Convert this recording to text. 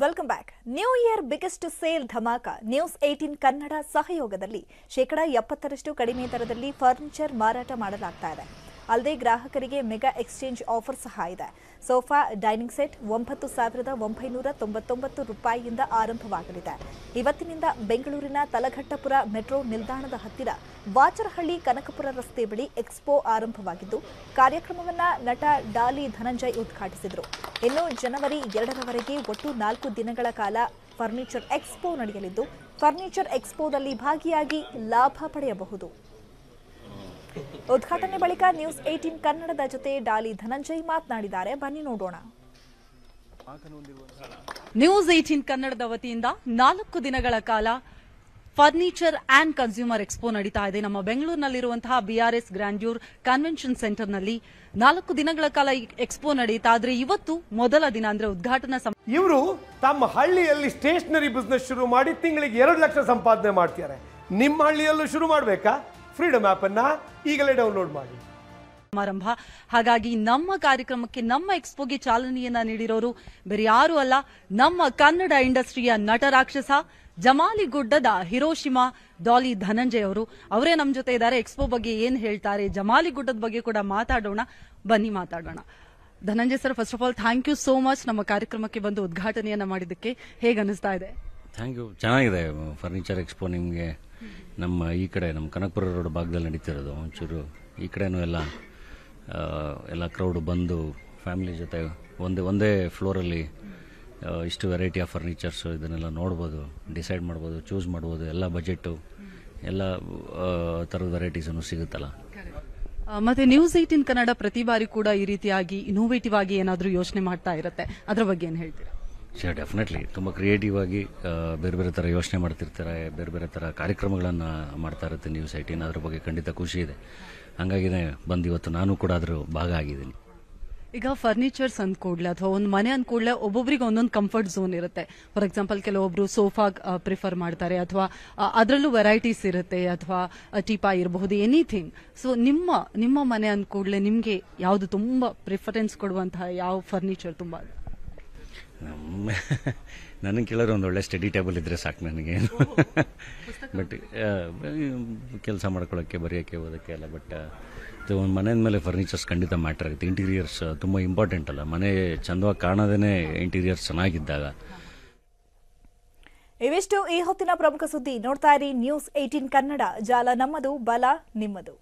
welcome back new year biggest sale ಧಮಾಕ news eighteen Kannada ಸಹಯೋಗದಲ್ಲಿ ಶೇಕಡಾ ಎಪ್ಪತ್ತರಷ್ಟು ಕಡಿಮೆ ದರದಲ್ಲಿ ಫರ್ನಿಚರ್ ಮಾರಾಟ ಮಾಡಲಾಗ್ತಾ ಅಲ್ಲದೆ ಗ್ರಾಹಕರಿಗೆ ಮೆಗಾ ಎಕ್ಸ್ಚೇಂಜ್ ಆಫರ್ ಸಹ ಇದೆ ಸೋಫಾ ಡೈನಿಂಗ್ ಸೆಟ್ ಒಂಬತ್ತು ಸಾವಿರದ ಒಂಬೈನೂರ ತೊಂಬತ್ತೊಂಬತ್ತು ರೂಪಾಯಿಯಿಂದ ಆರಂಭವಾಗಲಿದೆ ಇವತ್ತಿನಿಂದ ಬೆಂಗಳೂರಿನ ತಲಘಟ್ಟಪುರ ಮೆಟ್ರೋ ನಿಲ್ದಾಣದ ಹತ್ತಿರ ವಾಚರಹಳ್ಳಿ ಕನಕಪುರ ರಸ್ತೆ ಬಳಿ ಎಕ್ಸ್ಪೋ ಆರಂಭವಾಗಿದ್ದು ಕಾರ್ಯಕ್ರಮವನ್ನು ನಟ ಡಾಲಿ ಧನಂಜಯ್ ಉದ್ಘಾಟಿಸಿದರು ಇನ್ನು ಜನವರಿ ಎರಡರವರೆಗೆ ಒಟ್ಟು ನಾಲ್ಕು ದಿನಗಳ ಕಾಲ ಫರ್ನಿಚರ್ ಎಕ್ಸ್ಪೋ ನಡೆಯಲಿದ್ದು ಫರ್ನಿಚರ್ ಎಕ್ಸ್ಪೋದಲ್ಲಿ ಭಾಗಿಯಾಗಿ ಲಾಭ ಪಡೆಯಬಹುದು ಉದ್ಘಾಟನೆ ಬಳಿಕ ನ್ಯೂಸ್ ಏಟೀನ್ ಕನ್ನಡದ ಜೊತೆ ಡಾಲಿ ಧನಂಜಯ್ ಮಾತನಾಡಿದ್ದಾರೆ ಬನ್ನಿ ನೋಡೋಣ ನ್ಯೂಸ್ ಏಟೀನ್ ಕನ್ನಡದ ವತಿಯಿಂದ ನಾಲ್ಕು ದಿನಗಳ ಕಾಲ ಫರ್ನಿಚರ್ ಅಂಡ್ ಕನ್ಸ್ಯೂಮರ್ ಎಕ್ಸ್ಪೋ ನಡೀತಾ ಇದೆ ನಮ್ಮ ಬೆಂಗಳೂರಿನಲ್ಲಿರುವಂತಹ ಬಿಆರ್ಎಸ್ ಗ್ರ್ಯಾಂಡ್ಯೂರ್ ಕನ್ವೆನ್ಷನ್ ಸೆಂಟರ್ನಲ್ಲಿ ನಾಲ್ಕು ದಿನಗಳ ಕಾಲ ಎಕ್ಸ್ಪೋ ನಡೀತಾ ಆದ್ರೆ ಇವತ್ತು ಮೊದಲ ದಿನ ಅಂದ್ರೆ ಉದ್ಘಾಟನಾ ಇವರು ತಮ್ಮ ಹಳ್ಳಿಯಲ್ಲಿ ಸ್ಟೇಷನರಿ ಬಿಸ್ನೆಸ್ ಶುರು ಮಾಡಿ ತಿಂಗಳಿಗೆ ಎರಡು ಲಕ್ಷ ಸಂಪಾದನೆ ಮಾಡ್ತಾರೆ ನಿಮ್ಮ ಹಳ್ಳಿಯಲ್ಲೂ ಶುರು ಮಾಡಬೇಕಾ ಫ್ರೀಡಮ್ ಅನ್ನ ಈಗಲೇ ಡೌನ್ಲೋಡ್ ಮಾಡಿ ಸಮಾರಂಭ ಹಾಗಾಗಿ ನಮ್ಮ ಕಾರ್ಯಕ್ರಮಕ್ಕೆ ನಮ್ಮ ಎಕ್ಸ್ಪೋಗೆ ಚಾಲನೆಯನ್ನ ನೀಡಿರೋರು ಬೇರೆ ಯಾರು ಅಲ್ಲ ನಮ್ಮ ಕನ್ನಡ ಇಂಡಸ್ಟ್ರಿಯ ನಟರಾಕ್ಷಸ ಜಮಾಲಿಗುಡ್ಡದ ಹಿರೋಶಿಮಾ ಡಾಲಿ ಧನಂಜಯ್ ಅವರು ಅವರೇ ನಮ್ಮ ಜೊತೆ ಇದ್ದಾರೆ ಎಕ್ಸ್ಪೋ ಬಗ್ಗೆ ಏನ್ ಹೇಳ್ತಾರೆ ಜಮಾಲಿಗುಡ್ಡದ ಬಗ್ಗೆ ಕೂಡ ಮಾತಾಡೋಣ ಬನ್ನಿ ಮಾತಾಡೋಣ Dhananjaya sir first of all thank you so much ನಮ್ಮ ಕಾರ್ಯಕ್ರಮಕ್ಕೆ ಬಂದು ಉದ್ಘಾಟನೆಯನ್ನ ಮಾಡಿದ್ದಕ್ಕೆ ಹೇಗೆ ಅನಿಸ್ತಾ ಇದೆ ಥ್ಯಾಂಕ್ ಯು ಚೆನ್ನಾಗಿದೆ ಫರ್ನಿಚರ್ ಎಕ್ಸ್ಪೋ ನಿಮಗೆ ನಮ್ಮ ಈ ಕಡೆ ನಮ್ಮ ಕನಕಪುರ ರೋಡ್ ಭಾಗದಲ್ಲಿ ನಡೀತಿರೋದು ಒಂಚೂರು ಈ ಕಡೆನೂ ಎಲ್ಲ ಎಲ್ಲ ಕ್ರೌಡ್ ಬಂದು ಫ್ಯಾಮಿಲಿ ಜೊತೆ ಒಂದೇ ಒಂದೇ ಫ್ಲೋರಲ್ಲಿ ಇಷ್ಟು ವೆರೈಟಿ ಆಫ್ ಫರ್ನಿಚರ್ಸು ಇದನ್ನೆಲ್ಲ ನೋಡ್ಬೋದು ಡಿಸೈಡ್ ಮಾಡ್ಬೋದು ಚೂಸ್ ಮಾಡ್ಬೋದು ಎಲ್ಲ ಬಜೆಟ್ಟು ಎಲ್ಲ ಥರದ ವೆರೈಟೀಸನ್ನು ಸಿಗುತ್ತಲ್ಲ ಮತ್ತೆ ನ್ಯೂಸ್ ಏಟಿನ್ ಕನ್ನಡ ಪ್ರತಿ ಬಾರಿ ಕೂಡ ಈ ರೀತಿಯಾಗಿ ಇನೋವೇಟಿವ್ ಆಗಿ ಏನಾದರೂ ಯೋಚನೆ ಮಾಡ್ತಾ ಇರುತ್ತೆ ಅದರ ಬಗ್ಗೆ ಏನು ಹೇಳ್ತೀರಾ ಶೇರ್ ಡೆಫಿನೆಟ್ಲಿ ತುಂಬ ಕ್ರಿಯೇಟಿವ್ ಆಗಿ ಬೇರೆ ಬೇರೆ ಥರ ಯೋಚನೆ ಮಾಡ್ತಿರ್ತಾರೆ ಬೇರೆ ಬೇರೆ ಥರ ಕಾರ್ಯಕ್ರಮಗಳನ್ನು ಮಾಡ್ತಾ ಇರುತ್ತೆ ನ್ಯೂಸ್ ಐಟಿನ ಅದ್ರ ಬಗ್ಗೆ ಖಂಡಿತ ಖುಷಿ ಇದೆ ಹಾಗಾಗಿ ಬಂದು ಇವತ್ತು ನಾನು ಕೂಡ ಅದ್ರ ಭಾಗ ಆಗಿದ್ದೀನಿ ಈಗ ಫರ್ನಿಚರ್ಸ್ ಅಂದ್ಕೊಡ್ಲೆ ಅಥವಾ ಒಂದು ಮನೆ ಅಂದ್ಕೂಡ್ಲೆ ಒಬ್ಬೊಬ್ರಿಗೆ ಒಂದೊಂದು ಕಂಫರ್ಟ್ ಝೋನ್ ಇರುತ್ತೆ ಫಾರ್ ಎಕ್ಸಾಂಪಲ್ ಕೆಲವೊಬ್ರು ಸೋಫಾ ಪ್ರಿಫರ್ ಮಾಡ್ತಾರೆ ಅಥವಾ ಅದರಲ್ಲೂ ವೆರೈಟೀಸ್ ಇರುತ್ತೆ ಅಥವಾ ಟೀಪಾ ಇರಬಹುದು ಎನಿಥಿಂಗ್ ಸೊ ನಿಮ್ಮ ನಿಮ್ಮ ಮನೆ ಅಂದ್ಕೊಡ್ಲೆ ನಿಮಗೆ ಯಾವುದು ತುಂಬ ಪ್ರಿಫರೆನ್ಸ್ ಕೊಡುವಂತಹ ಯಾವ ಫರ್ನಿಚರ್ ತುಂಬ ನಮ್ಮ ನನಗೆ ಕೇಳೋರು ಒಂದು ಒಳ್ಳೆ ಸ್ಟಡಿ ಟೇಬಲ್ ಇದ್ದರೆ ಸಾಕು ನನಗೆ ಬಟ್ ಕೆಲಸ ಮಾಡ್ಕೊಳ್ಳೋಕ್ಕೆ ಬರೆಯೋಕ್ಕೆ ಓದೋಕ್ಕೆ ಎಲ್ಲ ಬಟ್ ಇದು ಒಂದು ಮನೆಯ ಮೇಲೆ ಫರ್ನಿಚರ್ಸ್ ಖಂಡಿತ ಮ್ಯಾಟ್ರ್ ಆಗುತ್ತೆ ಇಂಟೀರಿಯರ್ಸ್ ತುಂಬ ಇಂಪಾರ್ಟೆಂಟ್ ಅಲ್ಲ ಮನೆ ಚಂದವಾಗಿ ಕಾಣೋದೇ ಇಂಟೀರಿಯರ್ಸ್ ಚೆನ್ನಾಗಿದ್ದಾಗ ಇವಿಷ್ಟು ಈ ಹೊತ್ತಿನ ಪ್ರಮುಖ ಸುದ್ದಿ ನೋಡ್ತಾ ಇರಿ ನ್ಯೂಸ್ ಏಟೀನ್ ಕನ್ನಡ ಜಾಲ ನಮ್ಮದು ಬಲ ನಿಮ್ಮದು